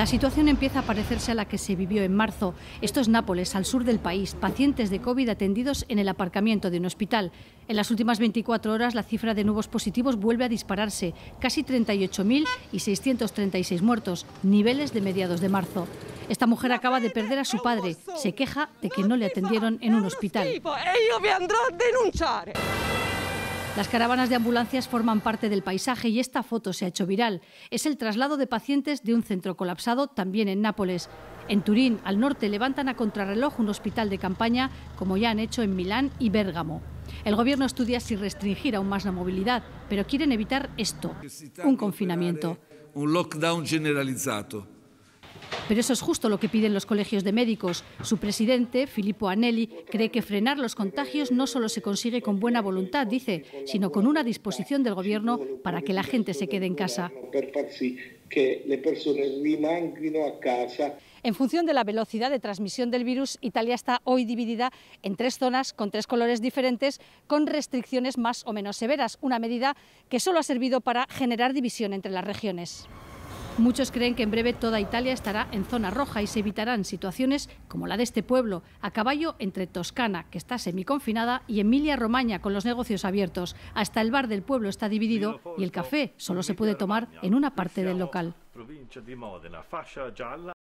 La situación empieza a parecerse a la que se vivió en marzo. Esto es Nápoles, al sur del país. Pacientes de COVID atendidos en el aparcamiento de un hospital. En las últimas 24 horas, la cifra de nuevos positivos vuelve a dispararse. Casi 38.636 y 636 muertos, niveles de mediados de marzo. Esta mujer acaba de perder a su padre. Se queja de que no le atendieron en un hospital. Las caravanas de ambulancias forman parte del paisaje y esta foto se ha hecho viral. Es el traslado de pacientes de un centro colapsado también en Nápoles. En Turín, al norte, levantan a contrarreloj un hospital de campaña, como ya han hecho en Milán y Bérgamo. El gobierno estudia si restringir aún más la movilidad, pero quieren evitar esto, un confinamiento. Un lockdown generalizado. Pero eso es justo lo que piden los colegios de médicos. Su presidente, Filippo Anelli, cree que frenar los contagios no solo se consigue con buena voluntad, dice, sino con una disposición del gobierno para que la gente se quede en casa. En función de la velocidad de transmisión del virus, Italia está hoy dividida en tres zonas con tres colores diferentes, con restricciones más o menos severas, una medida que solo ha servido para generar división entre las regiones. Muchos creen que en breve toda Italia estará en zona roja y se evitarán situaciones como la de este pueblo, a caballo entre Toscana, que está semiconfinada, y Emilia-Romaña, con los negocios abiertos. Hasta el bar del pueblo está dividido y el café solo se puede tomar en una parte del local.